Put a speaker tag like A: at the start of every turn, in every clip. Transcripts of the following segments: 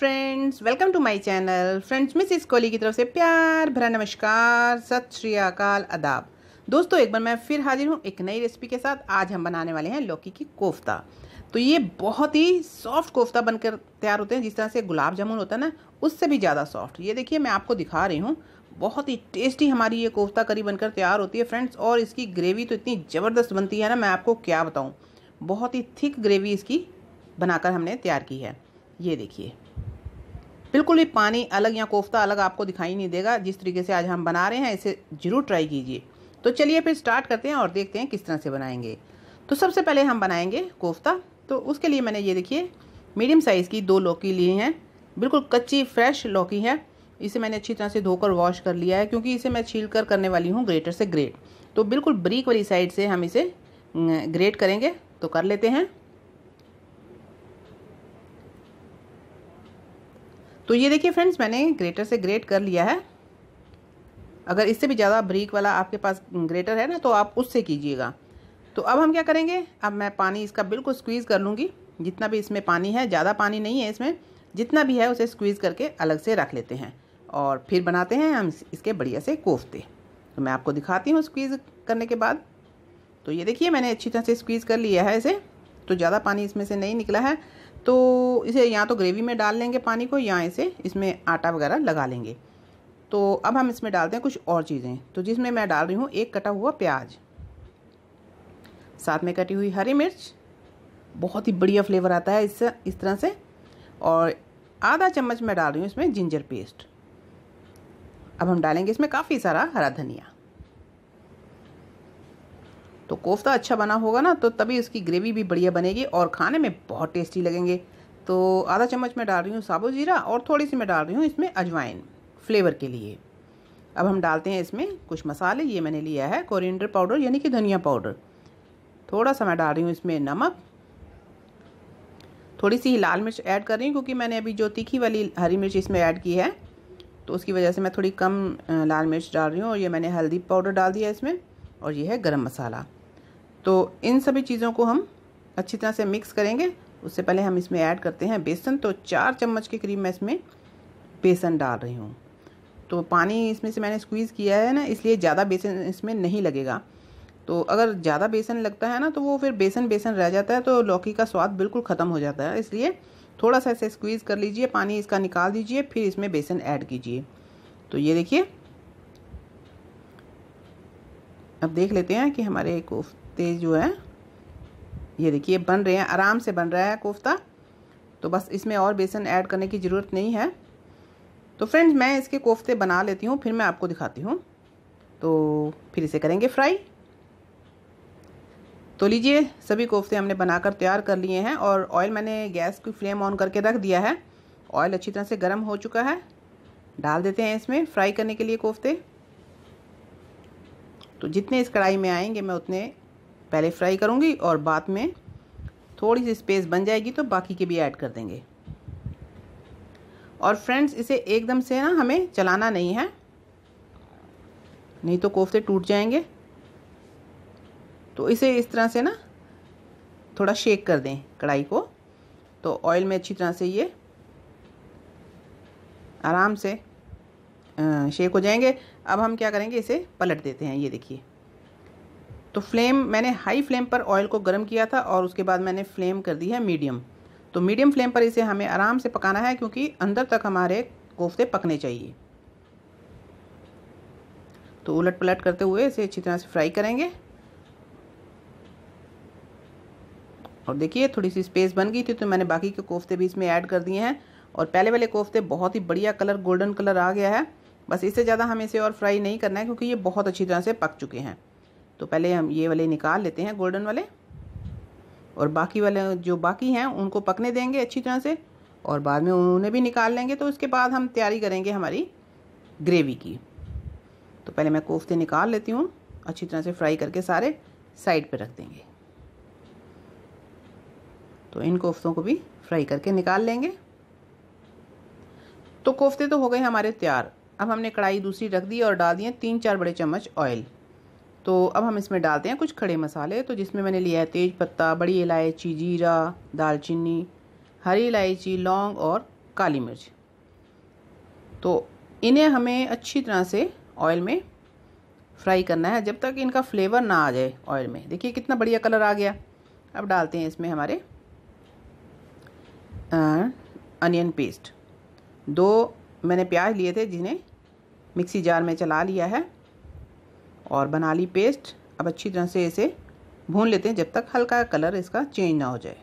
A: friends welcome to my channel friends मिस इस कोहली की तरफ से प्यार भरा नमस्कार सत श्री अकाल अदाब दोस्तों एक बार मैं फिर हाजिर हूँ एक नई रेसिपी के साथ आज हम बनाने वाले हैं लौकी की कोफ्ता तो ये बहुत ही सॉफ्ट कोफ्ता बनकर तैयार होते हैं जिस तरह से गुलाब जामुन होता है ना उससे भी ज़्यादा सॉफ्ट ये देखिए मैं आपको दिखा रही हूँ बहुत ही टेस्टी हमारी ये कोफ्ता करी बनकर तैयार होती है फ्रेंड्स और इसकी ग्रेवी तो इतनी ज़बरदस्त बनती है ना मैं आपको क्या बताऊँ बहुत ही थिक ग्रेवी इसकी बनाकर हमने तैयार की है ये देखिए बिल्कुल भी पानी अलग या कोफ्ता अलग आपको दिखाई नहीं देगा जिस तरीके से आज हम बना रहे हैं इसे ज़रूर ट्राई कीजिए तो चलिए फिर स्टार्ट करते हैं और देखते हैं किस तरह से बनाएंगे तो सबसे पहले हम बनाएंगे कोफ्ता तो उसके लिए मैंने ये देखिए मीडियम साइज़ की दो लौकी ली हैं बिल्कुल कच्ची फ्रेश लौकी है इसे मैंने अच्छी तरह से धोकर वॉश कर लिया है क्योंकि इसे मैं छील कर करने वाली हूँ ग्रेटर से ग्रेट तो बिल्कुल ब्रीक वाली साइड से हम इसे ग्रेट अं, करेंगे तो कर लेते हैं तो ये देखिए फ्रेंड्स मैंने ग्रेटर से ग्रेट कर लिया है अगर इससे भी ज़्यादा ब्रीक वाला आपके पास ग्रेटर है ना तो आप उससे कीजिएगा तो अब हम क्या करेंगे अब मैं पानी इसका बिल्कुल स्क्वीज़ कर लूँगी जितना भी इसमें पानी है ज़्यादा पानी नहीं है इसमें जितना भी है उसे स्क्वीज़ करके अलग से रख लेते हैं और फिर बनाते हैं हम इसके बढ़िया से कोफ्ते तो मैं आपको दिखाती हूँ स्क्वीज़ करने के बाद तो ये देखिए मैंने अच्छी तरह से स्क्वीज़ कर लिया है इसे तो ज़्यादा पानी इसमें से नहीं निकला है तो इसे या तो ग्रेवी में डाल लेंगे पानी को या इसे इसमें आटा वगैरह लगा लेंगे तो अब हम इसमें डालते हैं कुछ और चीज़ें तो जिसमें मैं डाल रही हूँ एक कटा हुआ प्याज साथ में कटी हुई हरी मिर्च बहुत ही बढ़िया फ्लेवर आता है इससे इस तरह से और आधा चम्मच मैं डाल रही हूँ इसमें जिंजर पेस्ट अब हम डालेंगे इसमें काफ़ी सारा हरा धनिया तो कोफ्ता अच्छा बना होगा ना तो तभी उसकी ग्रेवी भी बढ़िया बनेगी और खाने में बहुत टेस्टी लगेंगे तो आधा चम्मच मैं डाल रही हूँ साबुत जीरा और थोड़ी सी मैं डाल रही हूँ इसमें अजवाइन फ्लेवर के लिए अब हम डालते हैं इसमें कुछ मसाले ये मैंने लिया है कोरिएंडर पाउडर यानी कि धनिया पाउडर थोड़ा सा मैं डाल रही हूँ इसमें नमक थोड़ी सी लाल मिर्च ऐड कर रही हूँ क्योंकि मैंने अभी जो तीखी वाली हरी मिर्च इसमें ऐड की है तो उसकी वजह से मैं थोड़ी कम लाल मिर्च डाल रही हूँ और ये मैंने हल्दी पाउडर डाल दिया इसमें और ये है गर्म मसाला तो इन सभी चीज़ों को हम अच्छी तरह से मिक्स करेंगे उससे पहले हम इसमें ऐड करते हैं बेसन तो चार चम्मच की करीब मैं इसमें बेसन डाल रही हूँ तो पानी इसमें से मैंने स्क्वीज़ किया है ना इसलिए ज़्यादा बेसन इसमें नहीं लगेगा तो अगर ज़्यादा बेसन लगता है ना तो वो फिर बेसन बेसन रह जाता है तो लौकी का स्वाद बिल्कुल ख़त्म हो जाता है इसलिए थोड़ा सा इसे स्क्वीज़ कर लीजिए पानी इसका निकाल दीजिए फिर इसमें बेसन ऐड कीजिए तो ये देखिए अब देख लेते हैं कि हमारे तेज़ जो है ये देखिए बन रहे हैं आराम से बन रहा है कोफ्ता तो बस इसमें और बेसन ऐड करने की ज़रूरत नहीं है तो फ्रेंड्स मैं इसके कोफ्ते बना लेती हूँ फिर मैं आपको दिखाती हूँ तो फिर इसे करेंगे फ्राई तो लीजिए सभी कोफ्ते हमने बनाकर तैयार कर लिए हैं और ऑयल मैंने गैस की फ्लेम ऑन करके रख दिया है ऑयल अच्छी तरह से गर्म हो चुका है डाल देते हैं इसमें फ्राई करने के लिए कोफ्ते तो जितने इस कढ़ाई में आएंगे मैं उतने पहले फ्राई करूँगी और बाद में थोड़ी सी स्पेस बन जाएगी तो बाकी के भी ऐड कर देंगे और फ्रेंड्स इसे एकदम से ना हमें चलाना नहीं है नहीं तो कोफ्ते टूट जाएंगे तो इसे इस तरह से ना थोड़ा शेक कर दें कढ़ाई को तो ऑयल में अच्छी तरह से ये आराम से शेक हो जाएंगे अब हम क्या करेंगे इसे पलट देते हैं ये देखिए तो फ्लेम मैंने हाई फ्लेम पर ऑयल को गर्म किया था और उसके बाद मैंने फ्लेम कर दी है मीडियम तो मीडियम फ्लेम पर इसे हमें आराम से पकाना है क्योंकि अंदर तक हमारे कोफ्ते पकने चाहिए तो उलट पलट करते हुए इसे अच्छी तरह से फ्राई करेंगे और देखिए थोड़ी सी स्पेस बन गई थी तो मैंने बाकी के कोफ्ते भी इसमें ऐड कर दिए हैं और पहले वाले कोफ्ते बहुत ही बढ़िया कलर गोल्डन कलर आ गया है बस इससे ज़्यादा हमें इसे और फ्राई नहीं करना है क्योंकि ये बहुत अच्छी तरह से पक चुके हैं तो पहले हम ये वाले निकाल लेते हैं गोल्डन वाले और बाकी वाले जो बाकी हैं उनको पकने देंगे अच्छी तरह से और बाद में उन्हें भी निकाल लेंगे तो उसके बाद हम तैयारी करेंगे हमारी ग्रेवी की तो पहले मैं कोफ्ते निकाल लेती हूँ अच्छी तरह से फ्राई करके सारे साइड पर रख देंगे तो इन कोफ्तों को भी फ्राई करके निकाल लेंगे तो कोफ्ते तो हो गए हमारे तैयार अब हमने कढ़ाई दूसरी रख दी और डाल दिए तीन चार बड़े चम्मच ऑयल तो अब हम इसमें डालते हैं कुछ खड़े मसाले तो जिसमें मैंने लिया है तेज पत्ता बड़ी इलायची जीरा दालचीनी हरी इलायची लौंग और काली मिर्च तो इन्हें हमें अच्छी तरह से ऑयल में फ्राई करना है जब तक इनका फ्लेवर ना आ जाए ऑयल में देखिए कितना बढ़िया कलर आ गया अब डालते हैं इसमें हमारे अनियन पेस्ट दो मैंने प्याज लिए थे जिन्हें मिक्सी जार में चला लिया है और बना ली पेस्ट अब अच्छी तरह से इसे भून लेते हैं जब तक हल्का कलर इसका चेंज ना हो जाए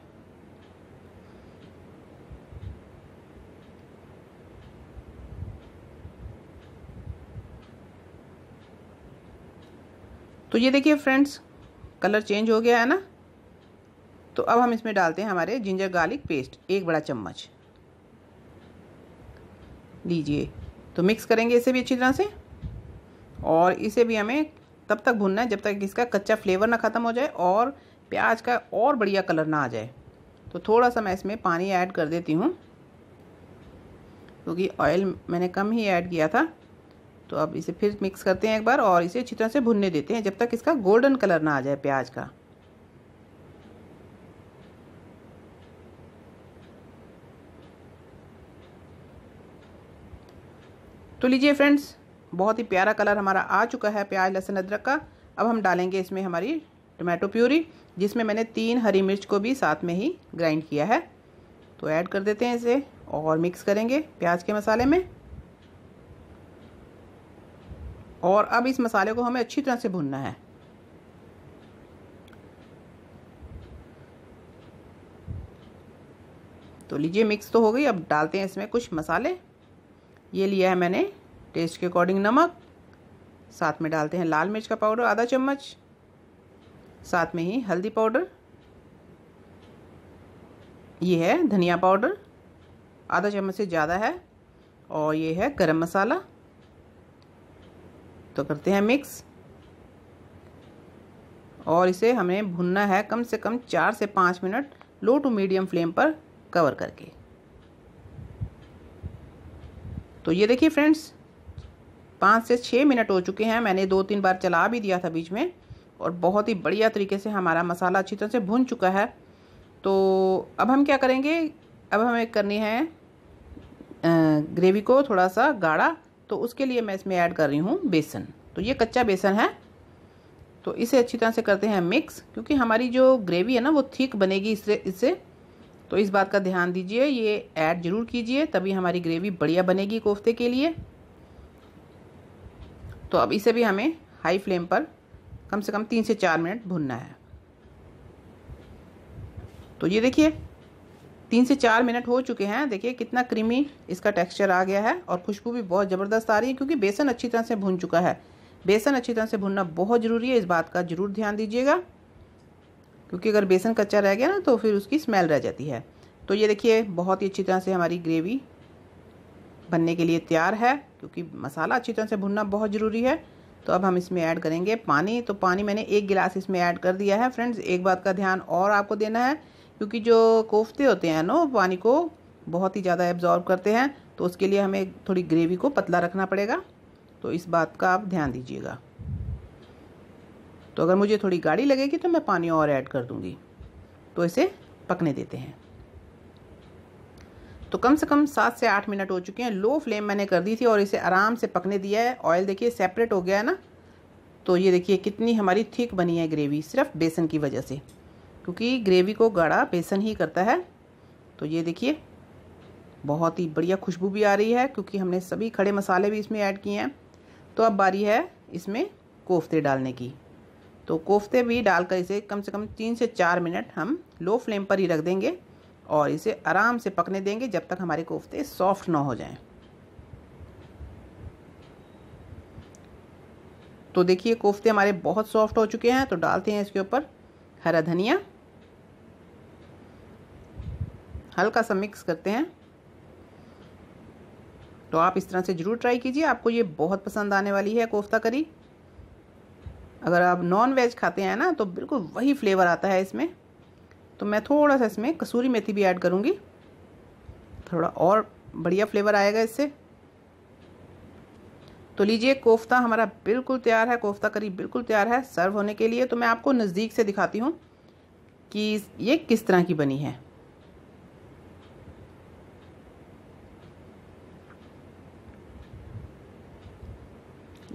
A: तो ये देखिए फ्रेंड्स कलर चेंज हो गया है ना तो अब हम इसमें डालते हैं हमारे जिंजर गार्लिक पेस्ट एक बड़ा चम्मच लीजिए तो मिक्स करेंगे इसे भी अच्छी तरह से और इसे भी हमें तब तक भुनना है जब तक इसका कच्चा फ्लेवर ना ख़त्म हो जाए और प्याज का और बढ़िया कलर ना आ जाए तो थोड़ा सा मैं इसमें पानी ऐड कर देती हूँ क्योंकि ऑयल मैंने कम ही ऐड किया था तो अब इसे फिर मिक्स करते हैं एक बार और इसे अच्छी तरह से भुनने देते हैं जब तक इसका गोल्डन कलर ना आ जाए प्याज का तो लीजिए फ्रेंड्स बहुत ही प्यारा कलर हमारा आ चुका है प्याज लहसुन अदरक का अब हम डालेंगे इसमें हमारी टमाटो प्यूरी जिसमें मैंने तीन हरी मिर्च को भी साथ में ही ग्राइंड किया है तो ऐड कर देते हैं इसे और मिक्स करेंगे प्याज के मसाले में और अब इस मसाले को हमें अच्छी तरह से भुनना है तो लीजिए मिक्स तो हो गई अब डालते हैं इसमें कुछ मसाले ये लिया है मैंने टेस्ट के अकॉर्डिंग नमक साथ में डालते हैं लाल मिर्च का पाउडर आधा चम्मच साथ में ही हल्दी पाउडर ये है धनिया पाउडर आधा चम्मच से ज़्यादा है और ये है गरम मसाला तो करते हैं मिक्स और इसे हमें भुनना है कम से कम चार से पाँच minute low to medium flame पर कवर करके तो ये देखिए फ्रेंड्स पाँच से छः मिनट हो चुके हैं मैंने दो तीन बार चला भी दिया था बीच में और बहुत ही बढ़िया तरीके से हमारा मसाला अच्छी तरह से भुन चुका है तो अब हम क्या करेंगे अब हमें करनी है ग्रेवी को थोड़ा सा गाढ़ा तो उसके लिए मैं इसमें ऐड कर रही हूँ बेसन तो ये कच्चा बेसन है तो इसे अच्छी तरह से करते हैं मिक्स क्योंकि हमारी जो ग्रेवी है ना वो थीक बनेगी इससे इससे तो इस बात का ध्यान दीजिए ये ऐड ज़रूर कीजिए तभी हमारी ग्रेवी बढ़िया बनेगी कोफ्ते के लिए तो अब इसे भी हमें हाई फ्लेम पर कम से कम तीन से चार मिनट भुनना है तो ये देखिए तीन से चार मिनट हो चुके हैं देखिए कितना क्रीमी इसका टेक्सचर आ गया है और खुशबू भी बहुत ज़बरदस्त आ रही है क्योंकि बेसन अच्छी तरह से भुन चुका है बेसन अच्छी तरह से भुनना बहुत ज़रूरी है इस बात का ज़रूर ध्यान दीजिएगा क्योंकि अगर बेसन कच्चा रह गया ना तो फिर उसकी स्मेल रह जाती है तो ये देखिए बहुत ही अच्छी तरह से हमारी ग्रेवी बनने के लिए तैयार है क्योंकि मसाला अच्छी तरह से भुनना बहुत ज़रूरी है तो अब हम इसमें ऐड करेंगे पानी तो पानी मैंने एक गिलास इसमें ऐड कर दिया है फ्रेंड्स एक बात का ध्यान और आपको देना है क्योंकि जो कोफ्ते होते हैं ना पानी को बहुत ही ज़्यादा एब्जॉर्ब करते हैं तो उसके लिए हमें थोड़ी ग्रेवी को पतला रखना पड़ेगा तो इस बात का आप ध्यान दीजिएगा तो अगर मुझे थोड़ी गाढ़ी लगेगी तो मैं पानी और ऐड कर दूँगी तो इसे पकने देते हैं तो कम से कम सात से आठ मिनट हो चुके हैं लो फ्लेम मैंने कर दी थी और इसे आराम से पकने दिया है ऑयल देखिए सेपरेट हो गया है ना तो ये देखिए कितनी हमारी थिक बनी है ग्रेवी सिर्फ बेसन की वजह से क्योंकि ग्रेवी को गाढ़ा बेसन ही करता है तो ये देखिए बहुत ही बढ़िया खुशबू भी आ रही है क्योंकि हमने सभी खड़े मसाले भी इसमें ऐड किए हैं तो अब बारी है इसमें कोफ्ते डालने की तो कोफ्ते भी डालकर इसे कम से कम तीन से चार मिनट हम लो फ्लेम पर ही रख देंगे और इसे आराम से पकने देंगे जब तक हमारे कोफ्ते सॉफ्ट ना हो जाएं तो देखिए कोफ्ते हमारे बहुत सॉफ्ट हो चुके हैं तो डालते हैं इसके ऊपर हरा धनिया हल्का सा मिक्स करते हैं तो आप इस तरह से ज़रूर ट्राई कीजिए आपको ये बहुत पसंद आने वाली है कोफ्ता करी अगर आप नॉन वेज खाते हैं ना तो बिल्कुल वही फ्लेवर आता है इसमें तो मैं थोड़ा सा इसमें कसूरी मेथी भी ऐड करूँगी थोड़ा और बढ़िया फ्लेवर आएगा इससे तो लीजिए कोफ्ता हमारा बिल्कुल तैयार है कोफ्ता करी बिल्कुल तैयार है सर्व होने के लिए तो मैं आपको नज़दीक से दिखाती हूँ कि ये किस तरह की बनी है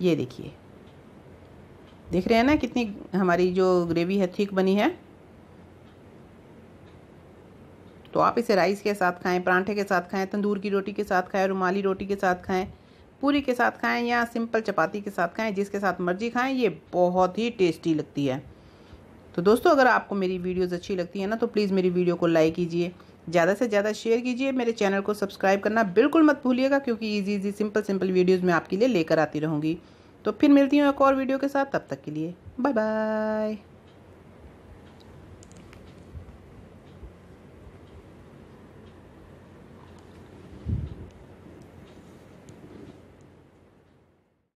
A: ये देखिए देख रहे हैं ना कितनी हमारी जो ग्रेवी है ठीक बनी है तो आप इसे राइस के साथ खाएं परांठे के साथ खाएं तंदूर की रोटी के साथ खाएं रुमाली रोटी के साथ खाएं पूरी के साथ खाएं या सिंपल चपाती के साथ खाएं जिसके साथ मर्जी खाएं ये बहुत ही टेस्टी लगती है तो दोस्तों अगर आपको मेरी वीडियोज़ अच्छी लगती है ना तो प्लीज़ मेरी वीडियो को लाइक कीजिए ज़्यादा से ज़्यादा शेयर कीजिए मेरे चैनल को सब्सक्राइब करना बिल्कुल मत भूलिएगा क्योंकि easy easy simple simple videos मैं आपके लिए लेकर आती रहूँगी तो फिर मिलती हूँ एक और वीडियो के साथ तब तक के लिए बाय बाय